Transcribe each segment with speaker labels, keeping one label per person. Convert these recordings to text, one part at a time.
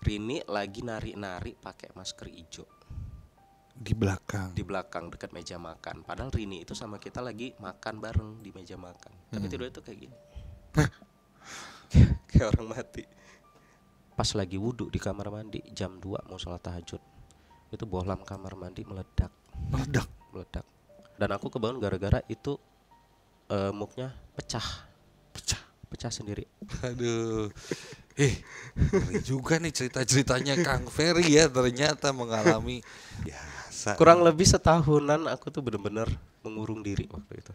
Speaker 1: Rini lagi nari-nari pakai masker hijau
Speaker 2: di belakang
Speaker 1: di belakang dekat meja makan padahal Rini itu sama kita lagi makan bareng di meja makan hmm. tapi tidur itu kayak gini kayak orang mati pas lagi wudhu di kamar mandi jam 2 mau sholat tahajud itu bohlam kamar mandi meledak meledak meledak dan aku kebangun gara-gara itu uh, muknya pecah
Speaker 2: pecah pecah sendiri aduh Eh, juga nih cerita-ceritanya Kang Ferry ya ternyata mengalami biasa. Kurang lebih
Speaker 1: setahunan aku tuh bener-bener mengurung diri waktu itu.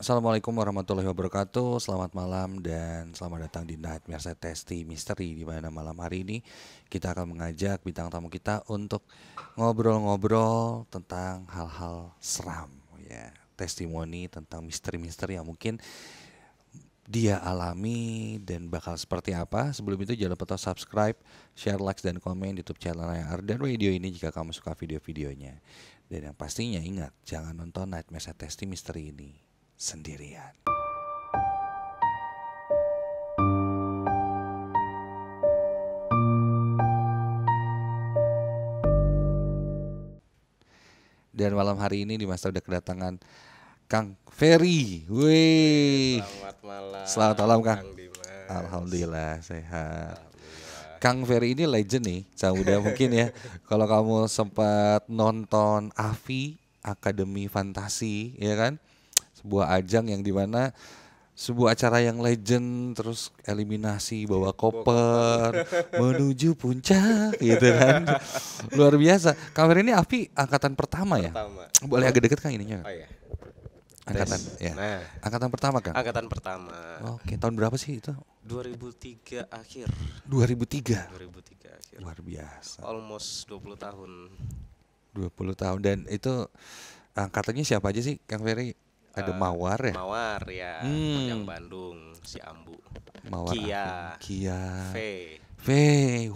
Speaker 2: Assalamualaikum warahmatullahi wabarakatuh. Selamat malam dan selamat datang di Nightmare Set Testi Misteri di mana malam hari ini kita akan mengajak bintang tamu kita untuk ngobrol-ngobrol tentang hal-hal seram ya. Testimoni tentang misteri-misteri yang mungkin dia alami dan bakal seperti apa. Sebelum itu jangan lupa subscribe, share, like, dan komen di YouTube channel Ardan Radio ini jika kamu suka video-videonya. Dan yang pastinya ingat, jangan nonton Nightmare Testi Misteri ini sendirian. Dan malam hari ini di masa udah kedatangan Kang Ferry. Wih. Selamat malam. Selamat malam Kang. Kang Dimas. Alhamdulillah sehat. Alhamdulillah. Kang Ferry ini legend nih, udah mungkin ya. Kalau kamu sempat nonton Avi Akademi Fantasi, ya kan? Sebuah ajang yang dimana sebuah acara yang legend terus eliminasi bawa koper menuju puncak gitu kan luar biasa kamera ini api angkatan pertama, ya? pertama. ya boleh agak deket kan ininya oh, iya Angkatan, ya. Nah, angkatan pertama kan? Angkatan pertama. Oke, okay. tahun berapa sih itu?
Speaker 1: 2003 akhir.
Speaker 2: 2003. 2003 akhir. Luar biasa.
Speaker 1: Almost 20 tahun.
Speaker 2: 20 tahun dan itu angkatannya siapa aja sih Kang Ferry? Ada uh, Mawar ya? Mawar ya, hmm. yang
Speaker 1: Bandung, si Ambu. Mawar. Kia. Aku. Kia. V. V,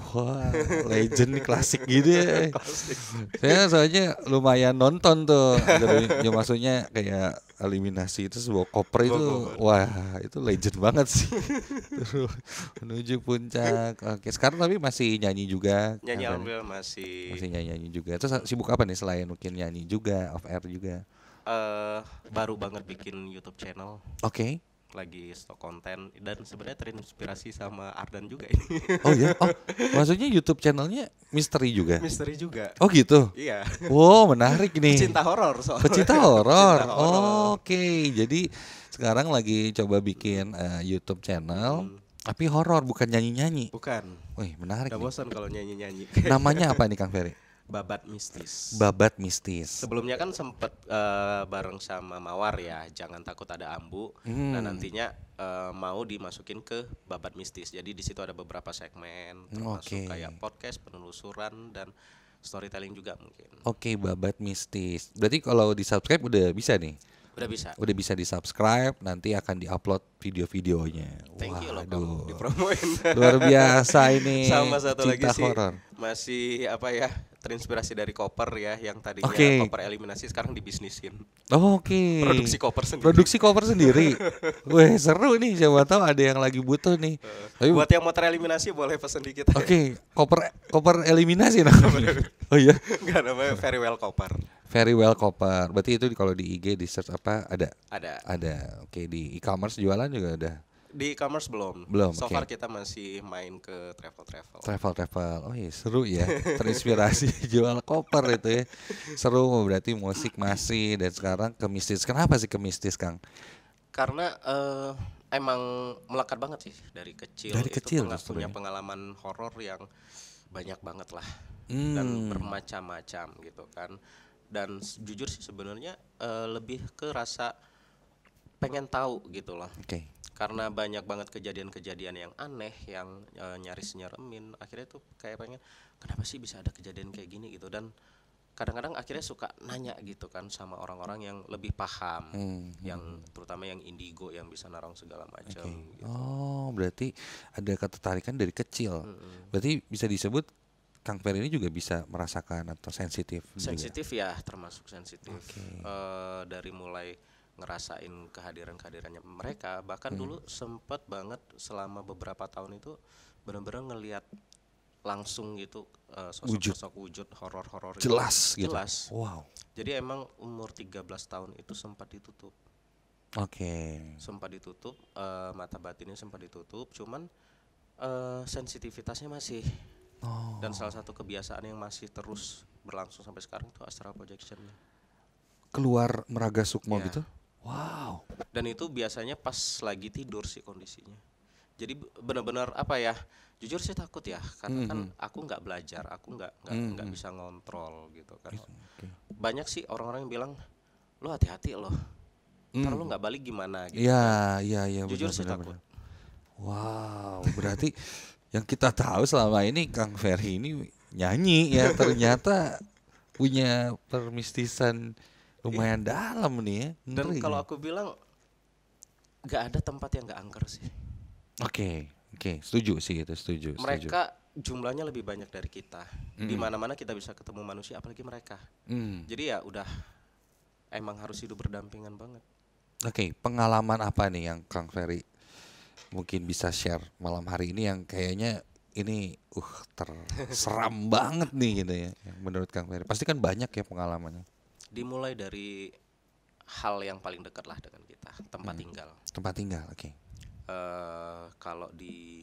Speaker 1: wah wow, legend nih klasik gitu ya. Klasik. Saya
Speaker 2: soalnya lumayan nonton tuh, jadi ya maksudnya kayak eliminasi itu sebuah koper itu wah itu legend banget sih terus menuju puncak oke sekarang tapi masih nyanyi juga nyanyi kan? masih masih nyanyi nyanyi juga terus sibuk apa nih selain mungkin nyanyi juga off air juga
Speaker 1: uh, baru banget bikin YouTube channel oke okay lagi stok konten dan sebenarnya terinspirasi sama Ardan juga ini. Oh ya? Oh, maksudnya
Speaker 2: YouTube channelnya misteri juga? Misteri juga. Oh gitu? Iya. Wow menarik nih. Pecinta horor soalnya. Pecinta horor. Oke, okay. jadi sekarang lagi coba bikin uh, YouTube channel. Hmm. Tapi horor bukan nyanyi-nyanyi. Bukan. Wih, menarik. Gak bosan kalau nyanyi-nyanyi. Namanya apa nih Kang Ferry? Babat Mistis. Babat Mistis. Sebelumnya
Speaker 1: kan sempat uh, eh, bareng sama Mawar ya, jangan takut ada ambu. Nah, hmm. Nah nantinya uh, mau dimasukin ke Babat Mistis. Jadi di situ ada beberapa segmen,
Speaker 2: termasuk okay. kayak
Speaker 1: podcast, penelusuran dan storytelling juga mungkin.
Speaker 2: Oke, okay, Babat Mistis. Berarti kalau di subscribe udah bisa nih. Udah bisa. Udah bisa di subscribe, nanti akan diupload video-videonya. Thank Wah, you loh aduh. dipromoin. Luar biasa ini. Sama satu Cinta lagi sih. Horror.
Speaker 1: Masih apa ya? terinspirasi dari koper ya yang tadinya okay. koper eliminasi sekarang dibisnisin.
Speaker 2: Oh, Oke. Okay. Produksi koper sendiri. Produksi koper sendiri. Wih seru nih siapa tahu ada yang lagi butuh nih. Uh, Tapi buat yang mau
Speaker 1: tereliminasi boleh pesan dikit. Ya. Oke okay.
Speaker 2: Ya. koper koper eliminasi nah. oh iya. Enggak namanya very well koper. Very well koper. Berarti itu kalau di IG di search apa ada? Ada. Ada. Oke okay, di e-commerce jualan juga ada. Di e-commerce belum. Belum. So okay. far
Speaker 1: kita masih main ke travel-travel.
Speaker 2: Travel-travel. Oh iya seru ya. Terinspirasi jual koper itu ya. Seru berarti musik masih dan sekarang ke mistis. Kenapa sih ke mistis, Kang?
Speaker 1: Karena uh, emang melekat banget sih dari kecil. Dari itu kecil pernah punya ya? pengalaman horor yang banyak banget lah hmm. dan bermacam-macam gitu kan. Dan jujur sih sebenarnya uh, lebih ke rasa pengen tahu gitu loh. Oke. Okay. Karena banyak banget kejadian-kejadian yang aneh yang e, nyaris nyeremin, akhirnya tuh kayak pengen kenapa sih bisa ada kejadian kayak gini gitu dan kadang-kadang akhirnya suka nanya gitu kan sama orang-orang yang lebih paham hmm, yang hmm. terutama yang indigo yang bisa narong segala
Speaker 2: macam okay. gitu. Oh, berarti ada ketertarikan dari kecil. Hmm. Berarti bisa disebut Kang Ferry ini juga bisa merasakan atau sensitif. Sensitif
Speaker 1: ya, termasuk sensitif. Okay. E, dari mulai ngerasain kehadiran-kehadirannya mereka bahkan hmm. dulu sempet banget selama beberapa tahun itu benar-benar ngelihat langsung gitu eh, sosok-sosok wujud horor-horor jelas gitu. jelas wow jadi emang umur 13 tahun itu sempat ditutup
Speaker 2: oke okay.
Speaker 1: sempat ditutup uh, mata batinnya sempat ditutup cuman uh, sensitivitasnya masih oh. dan salah satu kebiasaan yang masih terus berlangsung sampai sekarang itu astral projection
Speaker 2: keluar meraga sukma iya. yeah. gitu
Speaker 1: Wow. Dan itu biasanya pas lagi tidur sih kondisinya. Jadi benar-benar apa ya? Jujur sih takut ya, karena mm -hmm. kan hmm. aku nggak belajar, aku nggak nggak mm -hmm. bisa ngontrol gitu kan. Iya, okay. Banyak sih orang-orang yang bilang, lo hati-hati loh, mm. ntar hmm. lo nggak balik gimana gitu. Iya kan. iya iya. Jujur benar, sih takut.
Speaker 2: Wow, berarti yang kita tahu selama ini Kang Ferry ini nyanyi ya ternyata punya permistisan lumayan iya. dalam nih ya. Dan kalau
Speaker 1: aku bilang nggak ada tempat yang nggak angker sih.
Speaker 2: Oke, okay, oke, okay. setuju sih itu setuju. Mereka
Speaker 1: setuju. jumlahnya lebih banyak dari kita. Mm. Di mana-mana kita bisa ketemu manusia, apalagi mereka. Mm. Jadi ya udah emang harus hidup berdampingan banget.
Speaker 2: Oke, okay, pengalaman apa nih yang Kang Ferry mungkin bisa share malam hari ini yang kayaknya ini uh terseram banget nih gitu ya menurut Kang Ferry. Pasti kan banyak ya pengalamannya
Speaker 1: dimulai dari hal yang paling dekat lah dengan kita tempat hmm. tinggal
Speaker 2: tempat tinggal oke okay.
Speaker 1: uh, eh, kalau di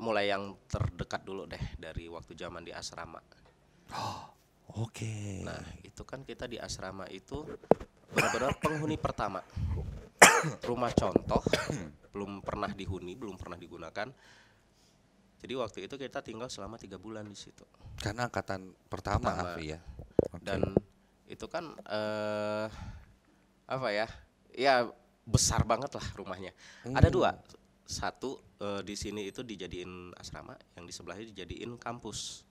Speaker 1: mulai yang terdekat dulu deh dari waktu zaman di asrama oh oke okay. nah itu kan kita di asrama itu benar-benar penghuni pertama rumah contoh belum pernah dihuni belum pernah digunakan jadi waktu itu kita tinggal selama tiga bulan di situ
Speaker 2: karena angkatan pertama, pertama Afri ya
Speaker 1: okay. dan itu kan eh, apa ya? Ya besar banget lah rumahnya. Hmm. Ada dua. Satu uh, di sini itu dijadiin asrama, yang di sebelahnya dijadiin kampus.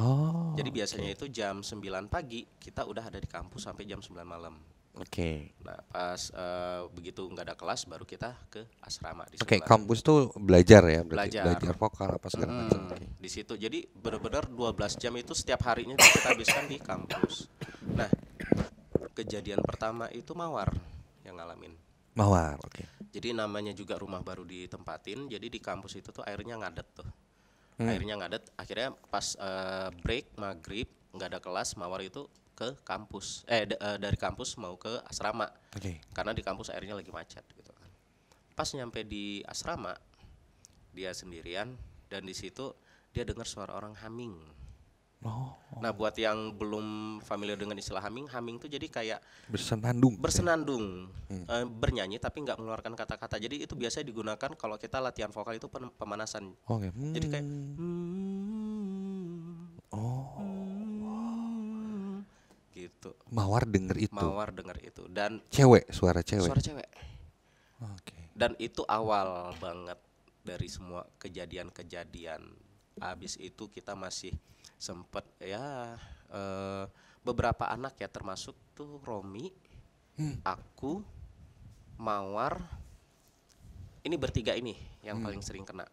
Speaker 2: Oh. Jadi
Speaker 1: biasanya okay. itu jam 9 pagi kita udah ada di kampus sampai jam 9 malam. Oke. Okay. Nah, pas uh, begitu nggak ada kelas baru kita ke asrama di Oke, okay, kampus tuh
Speaker 2: belajar ya, belajar, belajar vokal apa segala hmm,
Speaker 1: macam. Okay. Di situ. Jadi benar-benar 12 jam itu setiap harinya kita habiskan di kampus. Nah, kejadian pertama itu Mawar yang ngalamin.
Speaker 2: Mawar, oke. Okay.
Speaker 1: Jadi namanya juga rumah baru ditempatin, jadi di kampus itu tuh airnya ngadet tuh. Hmm. Airnya ngadet, akhirnya pas uh, break maghrib nggak ada kelas, Mawar itu ke kampus eh, eh dari kampus mau ke asrama okay. karena di kampus airnya lagi macet gitu kan pas nyampe di asrama dia sendirian dan di situ dia dengar suara orang haming Oh, oh. Nah buat yang belum familiar dengan istilah haming, haming tuh jadi kayak
Speaker 2: bersenandung,
Speaker 1: bersenandung, hmm. e, bernyanyi tapi nggak mengeluarkan kata-kata. Jadi itu biasanya digunakan kalau kita latihan vokal itu pemanasan.
Speaker 2: Okay. Hmm. Jadi
Speaker 1: kayak. Hmm, oh itu.
Speaker 2: Mawar denger itu. Mawar denger itu dan cewek, suara cewek. Suara
Speaker 1: cewek. Oke. Okay. Dan itu awal banget dari semua kejadian-kejadian. Abis itu kita masih sempat ya uh, beberapa anak ya termasuk tuh Romi, hmm. aku, Mawar. Ini bertiga ini yang hmm. paling sering kena.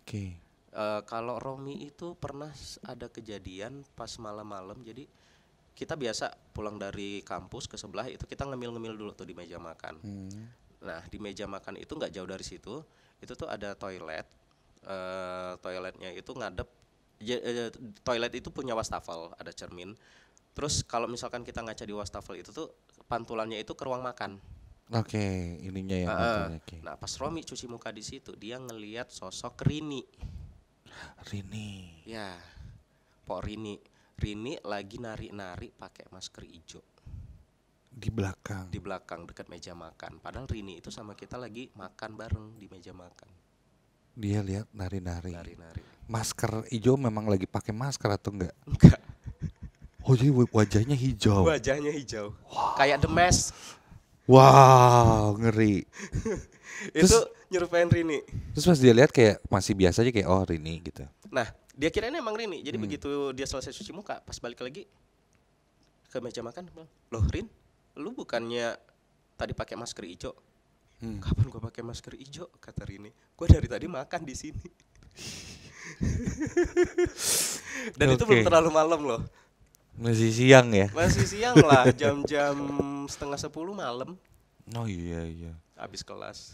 Speaker 1: Oke. Okay. Uh, eh, kalau Romi itu pernah ada kejadian pas malam-malam jadi kita biasa pulang dari kampus ke sebelah itu kita ngemil-ngemil dulu tuh di meja makan. Hmm. Nah di meja makan itu nggak jauh dari situ, itu tuh ada toilet. Uh, toiletnya itu ngadep, uh, toilet itu punya wastafel, ada cermin. Terus kalau misalkan kita ngaca di wastafel itu tuh pantulannya itu ke ruang makan.
Speaker 2: Oke, okay, ininya ya. Uh,
Speaker 1: okay. Nah pas Romi cuci muka di situ dia ngeliat sosok Rini. Rini. Ya, Pok Rini Rini lagi nari-nari pakai masker hijau
Speaker 2: di belakang
Speaker 1: di belakang dekat meja makan padahal Rini itu sama kita lagi makan bareng di meja makan
Speaker 2: dia lihat nari-nari nari-nari masker hijau memang lagi pakai masker atau enggak enggak oh jadi wajahnya hijau wajahnya
Speaker 1: hijau wow. kayak the mask
Speaker 2: wow ngeri
Speaker 1: itu terus, nyerupain Rini
Speaker 2: terus pas dia lihat kayak masih biasa aja kayak oh Rini gitu
Speaker 1: nah dia kira ini emang Rini jadi hmm. begitu dia selesai cuci muka pas balik lagi ke meja makan loh Rin lu bukannya tadi pakai masker hijau hmm. kapan gua pakai masker hijau kata Rini gua dari tadi makan di sini dan okay. itu belum terlalu malam loh
Speaker 2: masih siang ya masih siang lah jam-jam
Speaker 1: setengah sepuluh malam
Speaker 2: oh iya iya
Speaker 1: habis kelas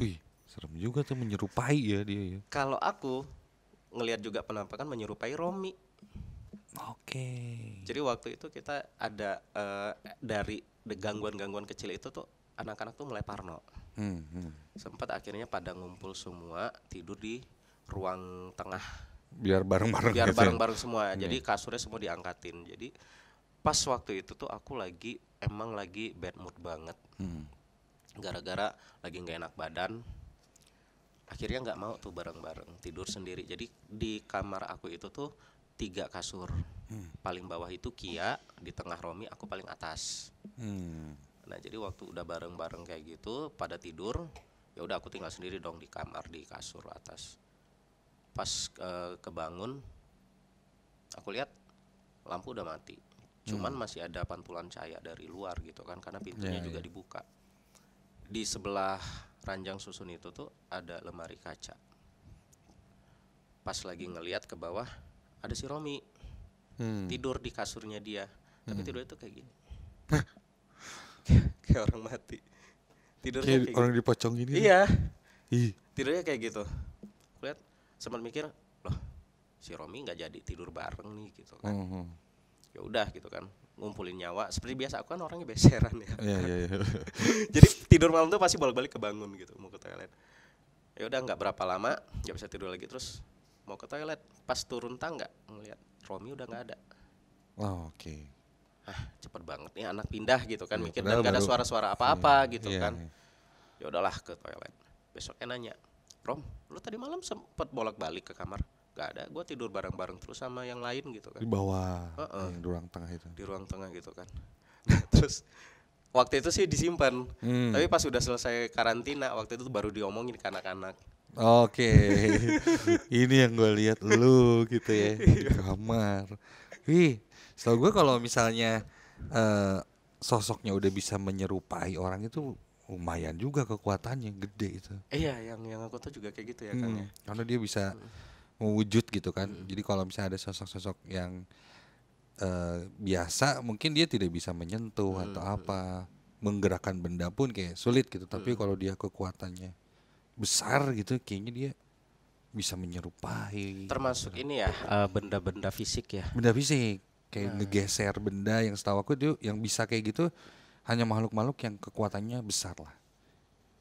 Speaker 2: wih serem juga tuh menyerupai ya dia ya
Speaker 1: kalau aku ngelihat juga penampakan menyerupai Romi. Oke. Okay. Jadi waktu itu kita ada uh, dari gangguan-gangguan kecil itu tuh anak-anak tuh mulai parno. Hmm, hmm. Sempat akhirnya pada ngumpul semua tidur di ruang tengah.
Speaker 2: Biar bareng-bareng. Biar gitu ya? bareng-bareng semua. Hmm. Jadi
Speaker 1: kasurnya semua diangkatin. Jadi pas waktu itu tuh aku lagi emang lagi bad mood banget. Hmm. Gara-gara lagi nggak enak badan, akhirnya nggak mau tuh bareng-bareng tidur sendiri jadi di kamar aku itu tuh tiga kasur hmm. paling bawah itu Kia di tengah Romi aku paling atas hmm. nah jadi waktu udah bareng-bareng kayak gitu pada tidur ya udah aku tinggal sendiri dong di kamar di kasur atas pas uh, kebangun aku lihat lampu udah mati cuman hmm. masih ada pantulan cahaya dari luar gitu kan karena pintunya yeah, juga yeah. dibuka di sebelah ranjang susun itu tuh ada lemari kaca pas lagi ngeliat ke bawah ada si Romi
Speaker 2: hmm. tidur
Speaker 1: di kasurnya dia hmm. tapi tidurnya tuh kayak gini kayak orang mati Tidur kayak, kayak orang gitu. dipocong gini iya Hi. tidurnya kayak gitu lihat sempat mikir loh si Romi nggak jadi tidur bareng nih gitu kan hmm. hmm. ya udah gitu kan ngumpulin nyawa seperti biasa aku kan orangnya beseran ya yeah, yeah, yeah. jadi tidur malam tuh pasti bolak-balik kebangun gitu mau ke toilet ya udah nggak berapa lama nggak bisa tidur lagi terus mau ke toilet pas turun tangga ngeliat Romi udah nggak ada
Speaker 2: oh, oke okay.
Speaker 1: ah cepet banget nih anak pindah gitu kan yeah, mikir dan nggak ada suara-suara iya, apa-apa yeah, gitu yeah, kan yeah. ya udahlah ke toilet besoknya nanya Rom lu tadi malam sempet bolak-balik ke kamar gak ada gue tidur bareng-bareng terus sama yang lain gitu kan di bawah uh -uh.
Speaker 2: di ruang tengah itu
Speaker 1: di ruang tengah gitu kan nah, terus waktu itu sih disimpan hmm. tapi pas sudah selesai karantina waktu itu baru diomongin ke anak-anak
Speaker 2: oke okay. ini yang gue lihat lu gitu ya di kamar wih so gue kalau misalnya uh, sosoknya udah bisa menyerupai orang itu lumayan juga kekuatannya gede itu
Speaker 1: iya yang yang aku tuh juga kayak gitu ya, ya. hmm, kan ya
Speaker 2: karena dia bisa hmm mewujud gitu kan. Hmm. Jadi kalau misalnya ada sosok-sosok yang uh, biasa mungkin dia tidak bisa menyentuh hmm. atau apa, menggerakkan benda pun kayak sulit gitu. Tapi hmm. kalau dia kekuatannya besar gitu kayaknya dia bisa menyerupai. Termasuk gitu. ini ya eh, benda-benda uh, fisik ya. Benda fisik kayak nah. ngegeser benda yang setahu aku itu yang bisa kayak gitu hanya makhluk-makhluk yang kekuatannya besar lah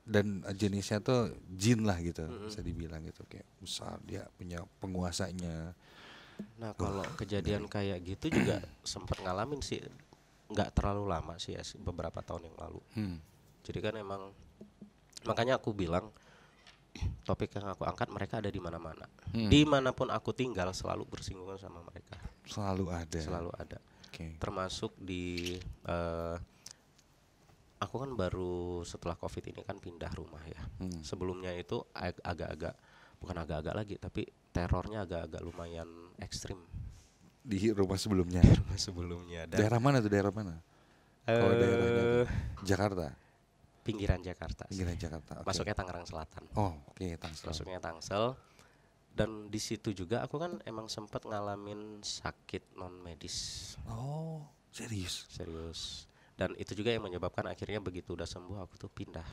Speaker 2: dan jenisnya tuh jin lah gitu mm-hmm. bisa dibilang gitu kayak besar dia punya penguasanya
Speaker 1: nah kalau kejadian kayak gitu juga sempat ngalamin sih nggak terlalu lama sih ya beberapa tahun yang lalu hmm. jadi kan emang makanya aku bilang topik yang aku angkat mereka ada di mana-mana hmm. dimanapun aku tinggal selalu bersinggungan sama mereka
Speaker 2: selalu ada selalu
Speaker 1: ada okay. termasuk di uh, aku kan baru setelah covid ini kan pindah rumah ya hmm. sebelumnya itu agak-agak bukan agak-agak lagi tapi terornya agak-agak lumayan ekstrim
Speaker 2: di rumah sebelumnya di rumah sebelumnya dan daerah mana tuh daerah mana kalau uh, eh, daerahnya daerah Jakarta pinggiran Jakarta pinggiran sih. Jakarta okay. masuknya Tangerang
Speaker 1: Selatan oh oke okay, Tangsel masuknya Tangsel dan di situ juga aku kan emang sempat ngalamin sakit non medis oh serius serius dan itu juga yang menyebabkan akhirnya begitu udah sembuh aku tuh pindah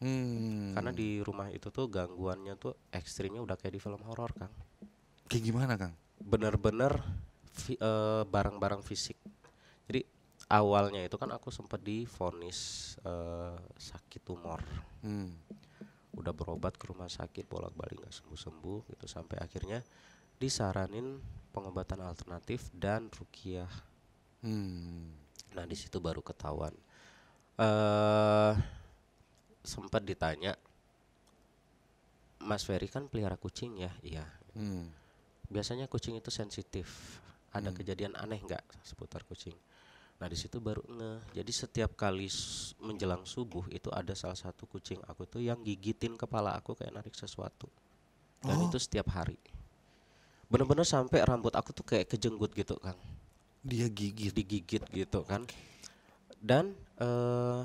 Speaker 2: hmm.
Speaker 1: karena di rumah itu tuh gangguannya tuh ekstrimnya udah kayak di film horor kang
Speaker 2: kayak gimana kang
Speaker 1: bener-bener fi, eh, barang-barang fisik jadi awalnya itu kan aku sempat difonis uh, sakit tumor hmm. udah berobat ke rumah sakit bolak-balik nggak sembuh-sembuh gitu sampai akhirnya disaranin pengobatan alternatif dan rukiah hmm Nah di situ baru ketahuan. Uh, eh, sempat ditanya, Mas Ferry kan pelihara kucing ya? Iya. Hmm. Biasanya kucing itu sensitif. Ada hmm. kejadian aneh nggak seputar kucing? Nah di situ baru nge. Jadi setiap kali menjelang subuh itu ada salah satu kucing aku tuh yang gigitin kepala aku kayak narik sesuatu. Dan oh. itu setiap hari. Bener-bener sampai rambut aku tuh kayak kejenggut gitu kang dia gigit digigit gitu kan dan uh,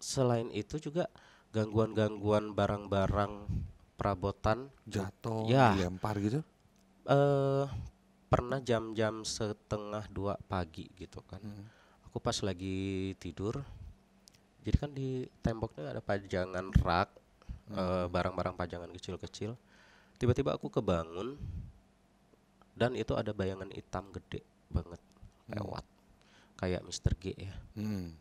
Speaker 1: selain itu juga gangguan-gangguan barang-barang perabotan jatuh ya, dilempar gitu uh, pernah jam-jam setengah dua pagi gitu kan hmm. aku pas lagi tidur jadi kan di temboknya ada pajangan rak hmm. uh, barang-barang pajangan kecil-kecil tiba-tiba aku kebangun dan itu ada bayangan hitam gede banget hmm. lewat kayak Mister G ya hmm.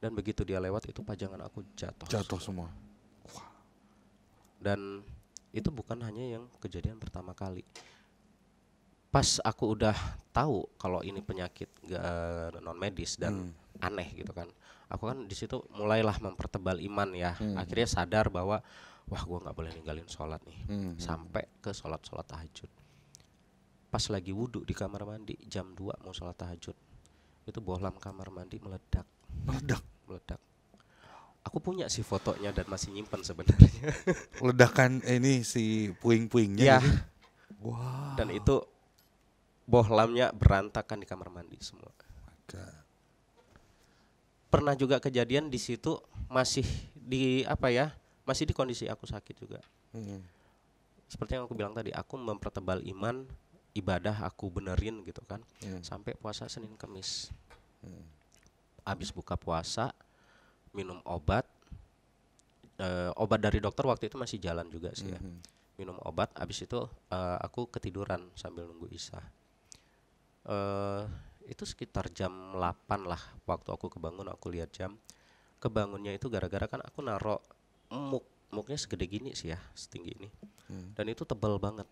Speaker 1: dan begitu dia lewat itu pajangan aku jatuh jatuh semua dan itu bukan hanya yang kejadian pertama kali pas aku udah tahu kalau ini penyakit eh, non medis dan hmm. aneh gitu kan aku kan di situ mulailah mempertebal iman ya hmm. akhirnya sadar bahwa wah gua nggak boleh ninggalin sholat nih hmm. sampai ke sholat sholat tahajud pas lagi wudhu di kamar mandi jam 2 mau sholat tahajud itu bohlam kamar mandi meledak meledak meledak aku punya sih fotonya dan masih nyimpan
Speaker 2: sebenarnya ledakan eh, ini si puing-puingnya ya. wow
Speaker 1: dan itu bohlamnya berantakan di kamar mandi semua pernah juga kejadian di situ masih di apa ya masih di kondisi aku sakit juga hmm. seperti yang aku bilang tadi aku mempertebal iman ibadah aku benerin gitu kan hmm. sampai puasa Senin Kamis iya. hmm. abis buka puasa minum obat e, obat dari dokter waktu itu masih jalan juga sih hmm. ya mhm. minum obat abis itu e, aku ketiduran sambil nunggu Isa e, eh, itu sekitar jam 8 lah waktu aku kebangun aku lihat jam kebangunnya itu gara-gara kan aku narok muk muknya segede gini sih ya setinggi ini hmm. dan itu tebal banget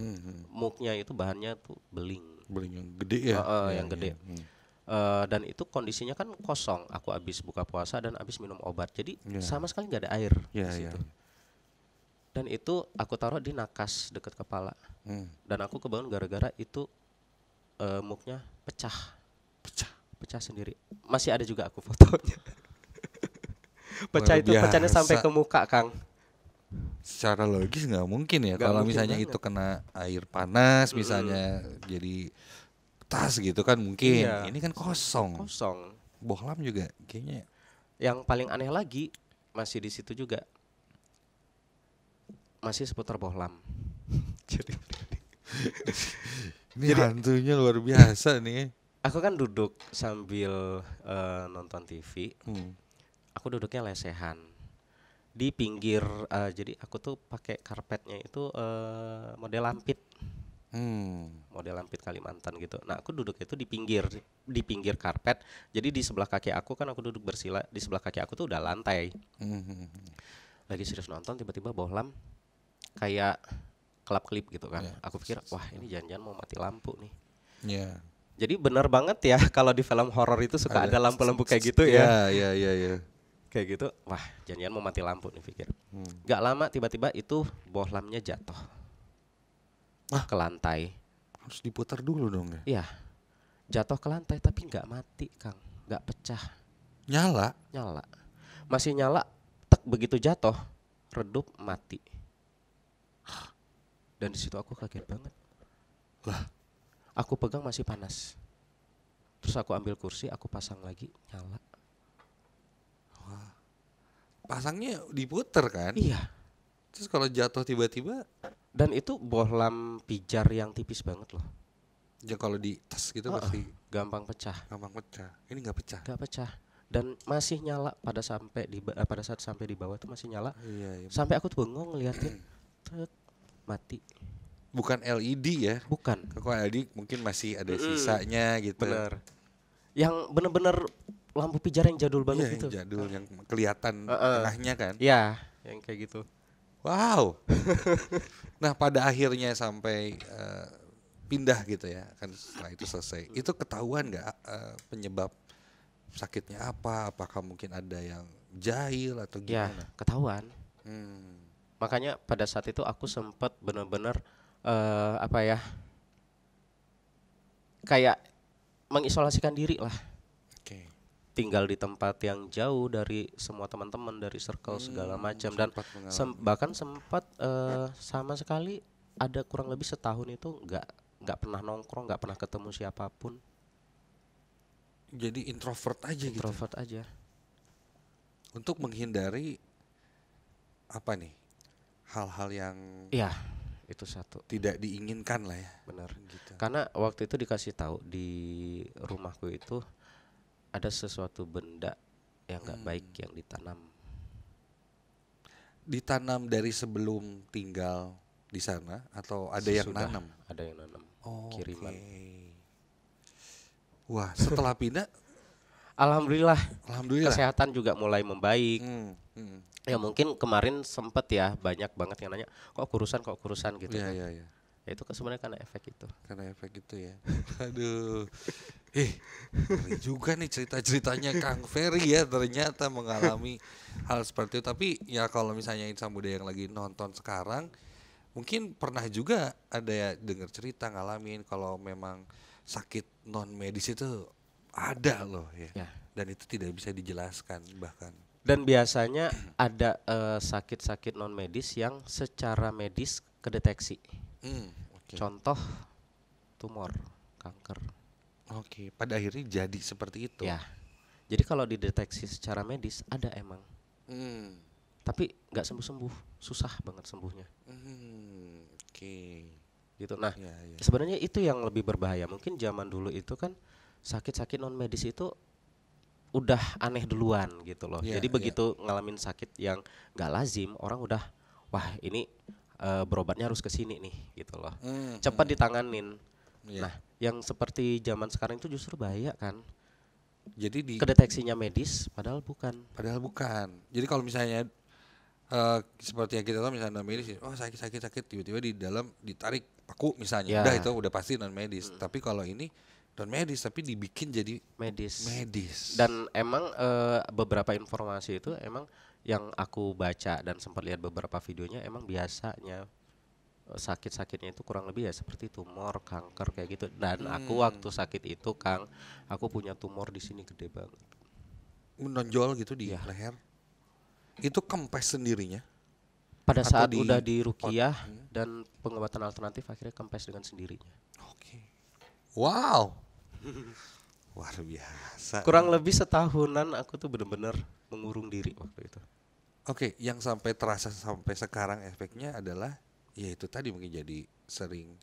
Speaker 1: hmm. hmm. muknya itu bahannya tuh beling beling yang gede ya, uh, uh, yang, yang gede yang, Hmm. Uh, dan itu kondisinya kan kosong aku habis buka puasa dan habis minum obat jadi yeah. sama sekali nggak ada air yeah, di iya, situ yeah. dan itu aku taruh di nakas dekat kepala hmm. dan aku kebangun gara-gara itu uh, muknya pecah pecah pecah sendiri masih ada juga aku fotonya pecah itu pecahnya sampai ke muka Kang
Speaker 2: secara logis nggak mungkin ya kalau misalnya banget. itu kena air panas misalnya mm. jadi tas gitu kan mungkin iya. ini kan kosong kosong
Speaker 1: bohlam juga kayaknya yang paling aneh lagi masih di situ juga masih seputar bohlam jadi ini jadi, hantunya luar biasa nih aku kan duduk sambil uh, nonton TV hmm aku duduknya lesehan di pinggir uh, jadi aku tuh pakai karpetnya itu uh, model lampit hmm. model lampit Kalimantan gitu nah aku duduk itu di pinggir di pinggir karpet jadi di sebelah kaki aku kan aku duduk bersila di sebelah kaki aku tuh udah lantai hmm. lagi serius nonton tiba-tiba bohlam kayak kelap kelip gitu kan yeah. aku pikir wah ini janjian mau mati lampu nih yeah. jadi benar banget ya kalau di film horor itu suka ada lampu-lampu kayak gitu ya. Iya, iya, iya, kayak gitu wah janjian mau mati lampu nih pikir hmm. gak lama tiba-tiba itu bohlamnya jatuh ah. ke lantai harus diputar dulu dong ya iya jatuh ke lantai tapi nggak mati kang nggak pecah nyala nyala masih nyala tek begitu jatuh redup mati dan di situ aku kaget banget lah aku pegang masih panas terus aku ambil kursi aku pasang lagi
Speaker 2: nyala pasangnya diputer kan? Iya. Terus kalau jatuh tiba-tiba dan itu bohlam pijar yang tipis banget loh. Ya kalau di tas gitu oh, pasti gampang pecah. Gampang pecah. Ini nggak pecah.
Speaker 1: Nggak pecah dan masih nyala pada sampai di uh, pada saat sampai di bawah itu masih nyala. Iya, iya. Sampai aku tuh bengong ngeliatin
Speaker 2: mati. Bukan LED ya? Bukan. Kalau LED mungkin masih ada sisanya gitu. Bener. Yang bener-bener
Speaker 1: lampu pijar yang jadul banget iya, gitu. Yang jadul yang kelihatan uh, uh. tengahnya kan. Iya, yang
Speaker 2: kayak gitu. Wow. nah, pada akhirnya sampai uh, pindah gitu ya. Kan setelah itu selesai. Hmm. Itu ketahuan nggak uh, penyebab sakitnya apa? Apakah mungkin ada yang jahil atau iya, gimana? Ya, ketahuan.
Speaker 1: Hmm. Makanya pada saat itu aku sempat benar-benar uh, eh, apa ya? Kayak mengisolasikan diri lah tinggal di tempat yang jauh dari semua teman-teman dari circle hmm, segala macam dan sem bahkan sempat uh, sama sekali ada kurang lebih setahun itu nggak nggak pernah nongkrong nggak pernah ketemu siapapun jadi introvert aja gitu. introvert gitu. aja
Speaker 2: untuk menghindari apa nih hal-hal yang ya itu satu tidak diinginkan lah ya benar gitu.
Speaker 1: karena waktu itu dikasih tahu di rumahku itu ada sesuatu benda yang nggak hmm. baik yang ditanam
Speaker 2: ditanam dari sebelum tinggal di sana atau ada Sesudah yang nanam ada yang nanam oh, kiriman okay. wah setelah pindah
Speaker 1: alhamdulillah alhamdulillah kesehatan juga mulai membaik hmm. Hmm. ya mungkin kemarin sempet ya banyak banget yang nanya kok kurusan kok kurusan gitu ya, kan. ya, ya ya itu sebenarnya karena efek itu
Speaker 2: karena efek itu ya aduh eh juga nih cerita ceritanya Kang Ferry ya ternyata mengalami hal seperti itu tapi ya kalau misalnya insan muda yang lagi nonton sekarang mungkin pernah juga ada ya dengar cerita ngalamin kalau memang sakit non medis itu ada loh ya, ya. dan itu tidak bisa dijelaskan bahkan dan
Speaker 1: biasanya ada eh, sakit-sakit uh, sakit -sakit non medis yang secara medis kedeteksi Hmm, okay. Contoh tumor,
Speaker 2: kanker. Oke, okay. pada akhirnya jadi seperti itu. Ya.
Speaker 1: Jadi kalau dideteksi secara medis ada emang. Hmm. Tapi nggak sembuh-sembuh, susah banget sembuhnya.
Speaker 2: Hmm, Oke.
Speaker 1: Okay. Gitu. Nah, ya, ya. sebenarnya itu yang lebih berbahaya. Mungkin zaman dulu itu kan sakit-sakit non medis itu udah aneh duluan gitu loh. Ya, Jadi ya. begitu ya. ngalamin sakit yang nggak lazim, orang udah wah ini uh, berobatnya harus ke sini nih gitu loh. Hmm, Cepat hmm. ditanganin. Yeah. Nah, yang seperti zaman sekarang itu justru bahaya kan. Jadi di kedeteksinya medis padahal bukan. Padahal bukan.
Speaker 2: Jadi kalau misalnya uh, seperti yang kita tahu misalnya non medis, ya, oh sakit sakit sakit tiba-tiba di dalam ditarik aku misalnya, yeah. udah itu udah pasti non medis. Hmm. Tapi kalau ini non medis tapi dibikin jadi medis. Medis. Dan emang uh, beberapa informasi itu emang yang
Speaker 1: aku baca dan sempat lihat beberapa videonya emang biasanya eh, sakit-sakitnya itu kurang lebih ya seperti tumor, kanker kayak gitu. Dan hmm. aku waktu sakit itu, Kang, aku punya tumor di sini gede banget. Menonjol gitu di ya. leher. Itu kempes sendirinya. Pada Atau saat di udah di rukiah hmm. dan pengobatan alternatif akhirnya kempes dengan sendirinya.
Speaker 2: Oke. Okay. Wow. luar biasa kurang lebih setahunan aku tuh bener-bener mengurung diri waktu itu Oke, okay, yang sampai terasa sampai sekarang efeknya adalah yaitu tadi mungkin jadi sering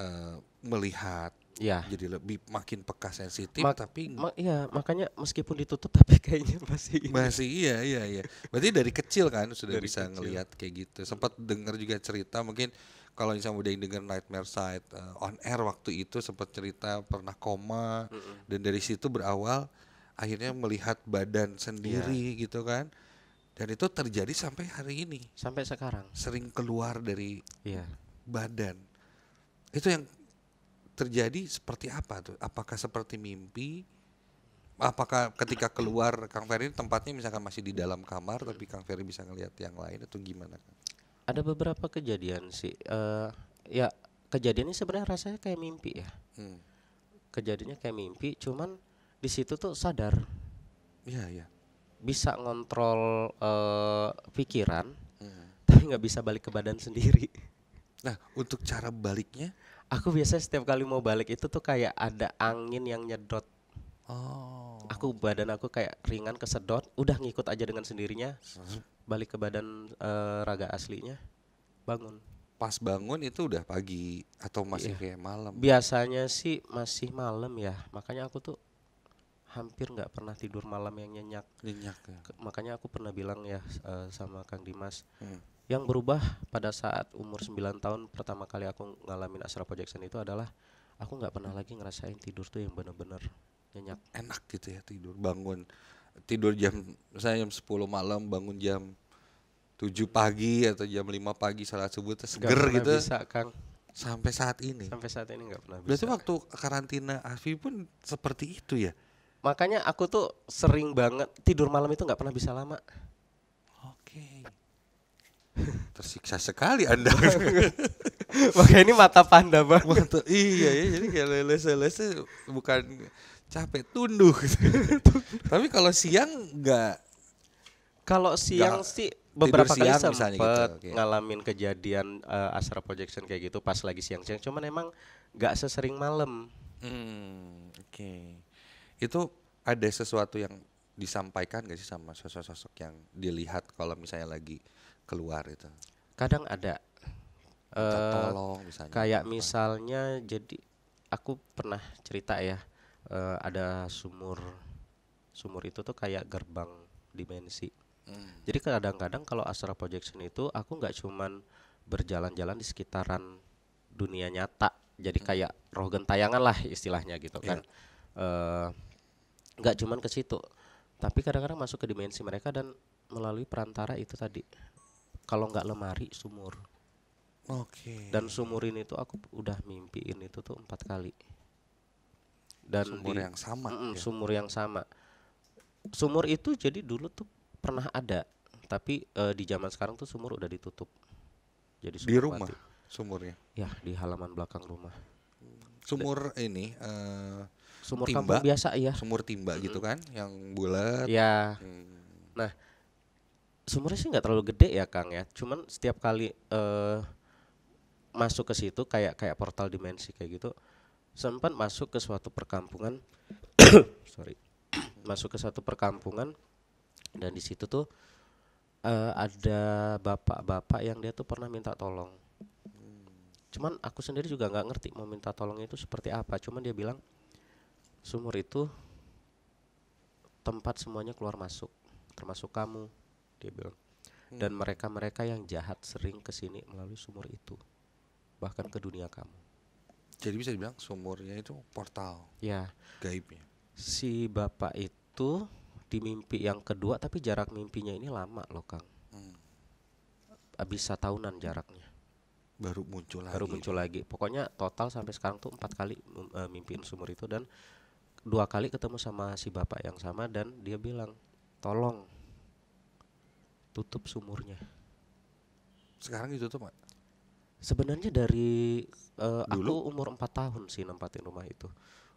Speaker 2: uh, melihat ya Jadi lebih makin peka sensitif Ma tapi
Speaker 1: ma iya, makanya meskipun ditutup tapi kayaknya
Speaker 2: masih Masih iya iya iya. Berarti dari kecil kan sudah dari bisa kecil. ngelihat kayak gitu. Sempat dengar juga cerita mungkin kalau misalnya udah dengar Nightmare Side uh, on air waktu itu sempat cerita pernah koma mm -hmm. dan dari situ berawal akhirnya melihat badan sendiri yeah. gitu kan. Dan itu terjadi sampai hari ini. Sampai sekarang. Sering keluar dari yeah. badan. Itu yang terjadi seperti apa tuh? Apakah seperti mimpi? Apakah ketika keluar Kang Ferry tempatnya misalkan masih di dalam kamar tapi Kang Ferry bisa ngelihat yang lain atau gimana?
Speaker 1: Ada beberapa kejadian sih. Uh, ya kejadiannya sebenarnya rasanya kayak mimpi ya. Hmm. Kejadiannya kayak mimpi, cuman di situ tuh sadar. Iya iya. Bisa ngontrol uh, pikiran, hmm. tapi nggak bisa balik ke badan sendiri. Nah, untuk cara baliknya? Aku biasanya setiap kali mau balik itu tuh kayak ada angin yang nyedot. Oh. Aku badan aku kayak ringan kesedot, udah ngikut aja dengan sendirinya. Balik ke badan uh,
Speaker 2: raga aslinya. Bangun. Pas bangun itu udah pagi atau masih iya. kayak malam?
Speaker 1: Biasanya sih masih malam ya. Makanya aku tuh hampir nggak pernah tidur malam yang nyenyak. Nyenyak ya. makanya aku pernah bilang ya uh, sama Kang Dimas, hmm yang berubah pada saat umur 9 tahun pertama kali aku ngalamin astral projection itu adalah aku nggak pernah lagi ngerasain tidur tuh yang bener-bener nyenyak enak gitu ya tidur
Speaker 2: bangun tidur jam saya jam 10 malam bangun jam 7 pagi atau jam 5 pagi salah subuh tuh seger gitu bisa Kang sampai saat ini sampai saat
Speaker 1: ini nggak pernah bisa berarti
Speaker 2: waktu karantina Afi pun seperti itu ya makanya aku tuh
Speaker 1: sering banget tidur malam itu nggak pernah bisa lama oke
Speaker 2: tersiksa sekali anda makanya ini mata panda bang. mata, iya iya jadi kayak leles lese bukan capek tunduk tapi kalau siang nggak kalau siang gak, sih beberapa kali siang, gitu, okay.
Speaker 1: ngalamin kejadian uh, eh, asra projection kayak gitu pas lagi siang-siang cuman emang
Speaker 2: nggak sesering malam hmm, oke okay. itu ada sesuatu yang disampaikan gak sih sama sosok-sosok yang dilihat kalau misalnya lagi keluar itu? Kadang ada. Eh, tolong misalnya. Kayak
Speaker 1: misalnya jadi aku pernah cerita ya uh, ada sumur sumur itu tuh kayak gerbang dimensi. Hmm. Jadi kadang-kadang kalau astral projection itu aku nggak cuman berjalan-jalan di sekitaran dunia nyata. Jadi hmm. kayak roh gentayangan lah istilahnya gitu iya. kan. Eh, nggak uh, cuman ke situ, tapi kadang-kadang masuk ke dimensi mereka dan melalui perantara itu tadi kalau nggak lemari sumur
Speaker 2: Oke. Okay. Dan
Speaker 1: sumur ini tuh aku udah mimpiin itu tuh empat kali.
Speaker 2: Dan sumur di, yang sama. Mm, ya?
Speaker 1: Sumur yang sama. Sumur itu jadi dulu tuh pernah ada, tapi uh, di zaman sekarang tuh sumur udah ditutup. Jadi sumur di rumah mati. sumurnya. Ya di halaman belakang rumah. Hmm, sumur
Speaker 2: Dan, ini. Uh, sumur timba biasa ya.
Speaker 1: Sumur timba mm gitu kan, yang bulat. Ya. Hmm. Nah sumurnya sih nggak terlalu gede ya Kang ya. Cuman setiap kali uh, masuk ke situ kayak kayak portal dimensi kayak gitu sempat masuk ke suatu perkampungan sorry masuk ke suatu perkampungan dan di situ tuh uh, ada bapak-bapak yang dia tuh pernah minta tolong cuman aku sendiri juga nggak ngerti mau minta tolong itu seperti apa cuman dia bilang sumur itu tempat semuanya keluar masuk termasuk kamu dia bilang hmm. dan mereka-mereka yang jahat sering kesini melalui sumur itu bahkan ke dunia kamu jadi bisa dibilang sumurnya itu portal ya gaibnya si bapak itu di mimpi yang kedua tapi jarak mimpinya ini lama loh kang hmm. tahunan jaraknya baru muncul lagi. Baru muncul lagi. Pokoknya total sampai sekarang tuh empat kali uh, eh, mimpiin sumur itu dan dua kali ketemu sama si bapak yang sama dan dia bilang tolong tutup sumurnya sekarang ditutup Pak. sebenarnya dari uh, Dulu? aku umur 4 tahun sih nempatin rumah itu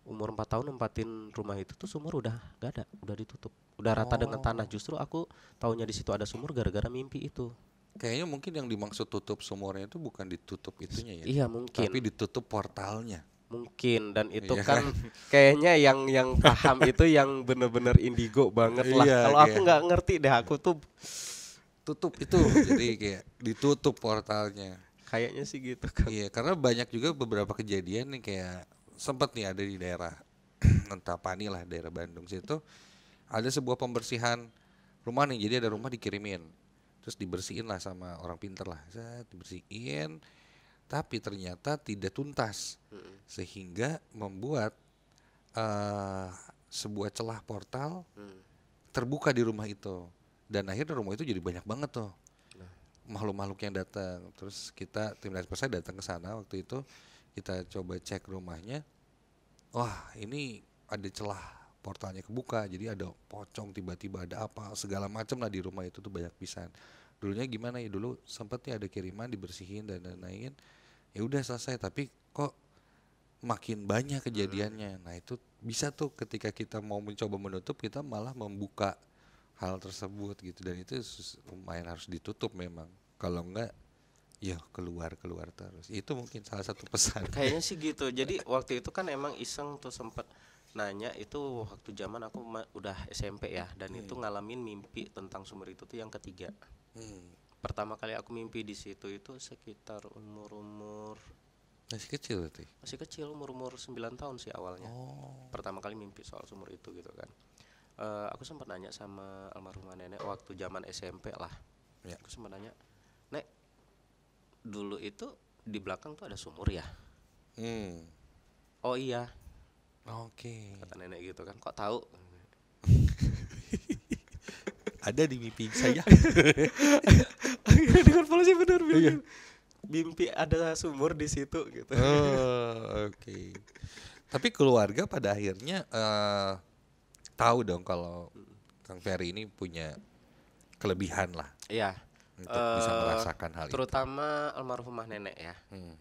Speaker 1: umur 4 tahun nempatin rumah itu tuh sumur udah gak ada udah ditutup udah rata dengan oh. tanah justru aku taunya di situ ada sumur gara-gara mimpi itu
Speaker 2: kayaknya mungkin yang dimaksud tutup sumurnya itu bukan ditutup itunya ya iya mungkin tapi ditutup portalnya mungkin dan itu iya kan kayaknya yang yang paham itu yang bener-bener indigo banget lah iya, kalau iya. aku nggak
Speaker 1: ngerti deh aku tuh tutup
Speaker 2: itu jadi kayak ditutup portalnya kayaknya sih gitu kan iya karena banyak juga beberapa kejadian nih kayak sempat nih ada di daerah entah panilah lah daerah Bandung situ ada sebuah pembersihan rumah nih jadi ada rumah dikirimin terus dibersihin lah sama orang pinter lah Set, dibersihin tapi ternyata tidak tuntas sehingga membuat uh, sebuah celah portal mm. terbuka di rumah itu dan akhirnya rumah itu jadi banyak banget tuh nah. makhluk-makhluk yang datang terus kita tim dari Persai datang ke sana waktu itu kita coba cek rumahnya wah ini ada celah portalnya kebuka jadi ada pocong tiba-tiba ada apa segala macam lah di rumah itu tuh banyak pisan dulunya gimana ya dulu sempetnya ada kiriman dibersihin dan lain-lain ya udah selesai tapi kok makin banyak kejadiannya hmm. nah itu bisa tuh ketika kita mau mencoba menutup kita malah membuka hal tersebut gitu dan itu lumayan harus ditutup memang kalau enggak ya keluar keluar terus itu mungkin salah satu pesan kayaknya
Speaker 1: sih gitu jadi waktu itu kan emang iseng tuh sempet nanya itu waktu zaman aku udah SMP ya dan hmm. itu ngalamin mimpi tentang sumur itu tuh yang ketiga hmm. pertama kali aku mimpi di situ itu sekitar umur umur
Speaker 2: masih kecil berarti
Speaker 1: masih kecil umur umur sembilan tahun sih awalnya oh. pertama kali mimpi soal sumur itu gitu kan uh, aku sempat nanya sama almarhumah nenek waktu zaman SMP lah ya. aku sempat nanya nek dulu itu di belakang tuh ada sumur ya hmm. oh iya oke okay. kata nenek gitu kan kok tahu ada di mimpi saya dengan polisi benar benar iya. mimpi ada sumur di situ gitu oh, oke
Speaker 2: okay. tapi keluarga pada akhirnya uh, tahu dong kalau Kang Ferry ini punya kelebihan lah. Iya. Untuk uh, bisa eh, merasakan hal terutama itu. Terutama
Speaker 1: almarhumah nenek ya. Hmm.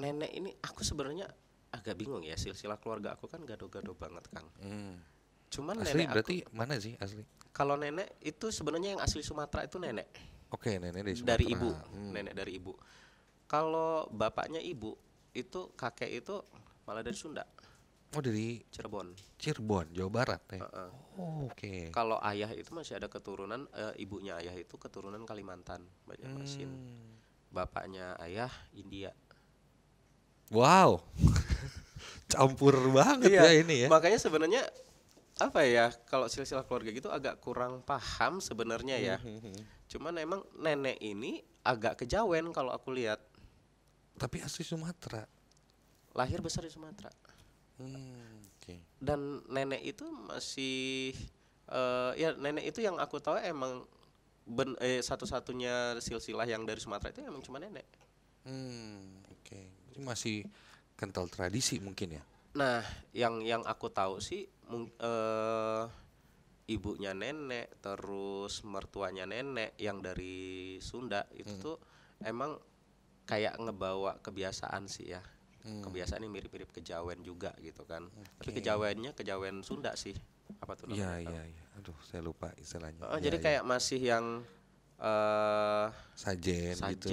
Speaker 1: Nenek ini aku sebenarnya agak bingung ya silsilah keluarga aku kan gado-gado banget Kang. Hmm. Cuman asli nenek berarti aku,
Speaker 2: mana sih asli?
Speaker 1: Kalau nenek itu sebenarnya yang asli Sumatera itu nenek.
Speaker 2: Oke, okay, nenek dari Sumatera. Dari ibu, hmm.
Speaker 1: nenek dari ibu. Kalau bapaknya ibu itu kakek itu malah dari Sunda. Oh dari Cirebon.
Speaker 2: Cirebon, Jawa Barat ya. Uh-uh. Oh, Oke. Okay.
Speaker 1: Kalau ayah itu masih ada keturunan uh, ibunya ayah itu keturunan Kalimantan, Banjarmasin. Hmm. Bapaknya ayah India.
Speaker 2: Wow. Campur banget iya, ya ini ya.
Speaker 1: Makanya sebenarnya apa ya kalau silsilah keluarga gitu agak kurang paham sebenarnya ya. Hmm, hmm, hmm. Cuman emang nenek ini agak kejawen kalau aku lihat.
Speaker 2: Tapi asli Sumatera. Lahir besar di Sumatera. Hmm, okay.
Speaker 1: Dan nenek itu masih uh, ya nenek itu yang aku tahu emang ben, eh, satu-satunya silsilah yang dari Sumatera itu emang cuma nenek.
Speaker 2: Hmm, oke. Okay. Jadi masih kental tradisi mungkin ya.
Speaker 1: Nah, yang yang aku tahu sih mung, uh, ibunya nenek, terus mertuanya nenek yang dari Sunda itu hmm. tuh emang kayak ngebawa kebiasaan sih ya hmm. kebiasaan yang mirip-mirip kejawen juga gitu kan okay. tapi kejawennya kejawen Sunda sih apa tuh
Speaker 2: iya, namanya Ya ya ya, aduh saya lupa istilahnya oh, ya, jadi ya. kayak
Speaker 1: iya. masih yang uh, eh,
Speaker 2: sajen, sajen. gitu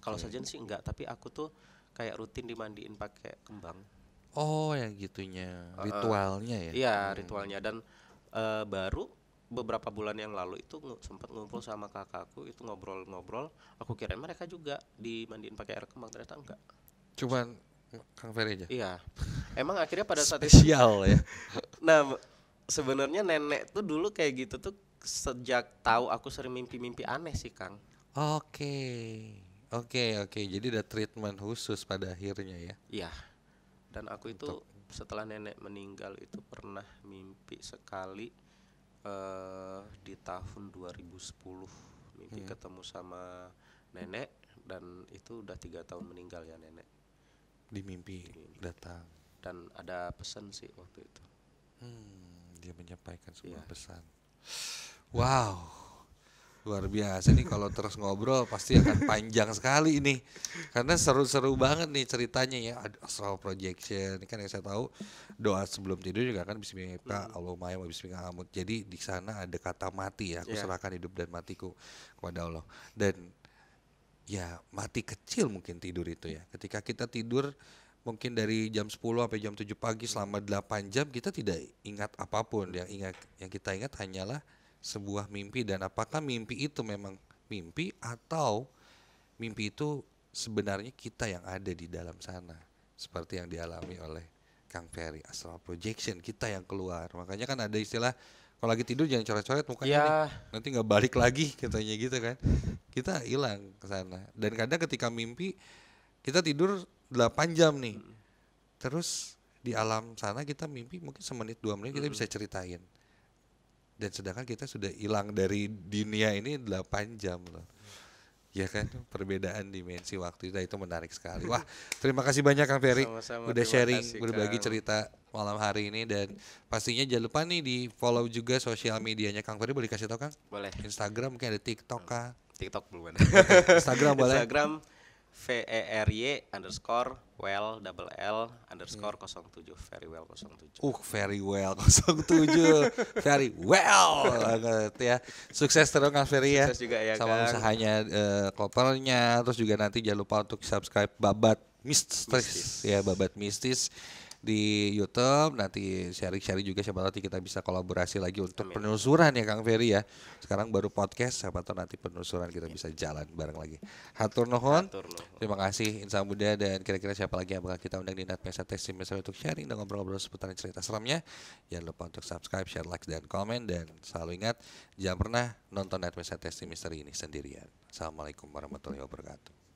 Speaker 2: kalau okay.
Speaker 1: sajen sih enggak tapi aku tuh kayak rutin dimandiin pakai kembang
Speaker 2: oh ya gitunya uh, ritualnya ya iya hmm. ritualnya
Speaker 1: dan uh, baru beberapa bulan yang lalu itu sempat ngumpul sama kakakku itu ngobrol-ngobrol aku kira mereka juga dimandiin pakai air kembang ternyata enggak cuman Kang Ferry aja. Iya. Emang akhirnya pada saat spesial ya. nah, sebenarnya nenek tuh dulu kayak gitu tuh sejak tahu aku sering mimpi-mimpi aneh sih, Kang.
Speaker 2: Oke. Oke, oke. Jadi ada treatment khusus pada akhirnya ya.
Speaker 1: Iya. Dan aku itu Untuk... setelah nenek meninggal itu pernah mimpi sekali uh, di tahun 2010 mimpi hmm. ketemu sama nenek dan itu udah tiga tahun meninggal ya nenek
Speaker 2: di mimpi datang dan ada pesan sih waktu itu hmm, dia menyampaikan sebuah yeah. pesan wow luar biasa nih kalau terus ngobrol pasti akan panjang sekali ini karena seru-seru banget nih ceritanya ya astral projection ini kan yang saya tahu doa sebelum tidur juga kan Bismillah ya, hmm. Allahumma ya Bismillah jadi di sana ada kata mati ya aku iya. serahkan hidup dan matiku kepada Allah dan ya mati kecil mungkin tidur itu ya. Ketika kita tidur mungkin dari jam 10 sampai jam 7 pagi selama 8 jam kita tidak ingat apapun. Yang ingat yang kita ingat hanyalah sebuah mimpi dan apakah mimpi itu memang mimpi atau mimpi itu sebenarnya kita yang ada di dalam sana seperti yang dialami oleh Kang Ferry astral projection kita yang keluar. Makanya kan ada istilah kalau lagi tidur jangan coret-coret mukanya ya. nih. nanti nggak balik lagi katanya gitu kan kita hilang ke sana dan kadang ketika mimpi kita tidur 8 jam nih terus di alam sana kita mimpi mungkin semenit dua menit kita hmm. bisa ceritain dan sedangkan kita sudah hilang dari dunia ini 8 jam loh Ya kan, perbedaan dimensi waktu itu itu menarik sekali. Wah, terima kasih banyak Kang Ferry Sama-sama, udah sharing, kasih, berbagi kan. cerita malam hari ini dan pastinya jangan lupa nih di follow juga sosial medianya Kang Ferry boleh kasih tahu Kang? Boleh. Instagram mungkin ada TikTok kah TikTok belum ada. Instagram boleh. Instagram
Speaker 1: V E R Y underscore well double L underscore 07 iya. very well 07
Speaker 2: uh very well 07 very well banget ya sukses terus Kang Ferry ya sukses juga ya sama Kang. usahanya uh, kopernya terus juga nanti jangan lupa untuk subscribe Babat Mistis, mistis. ya Babat Mistis di YouTube nanti sharing-sharing juga siapa tahu nanti kita bisa kolaborasi lagi untuk penelusuran ya Kang Ferry ya. Sekarang baru podcast siapa tahu nanti penelusuran kita iya. bisa jalan bareng lagi. Hatur nuhun. Terima kasih Insya Muda dan kira-kira siapa lagi yang bakal kita undang di Mesa Testing misalnya untuk sharing dan ngobrol-ngobrol seputar cerita seramnya. Jangan lupa untuk subscribe, share, like dan komen dan selalu ingat jangan pernah nonton Mesa Testing Misteri ini sendirian. Assalamualaikum warahmatullahi wabarakatuh.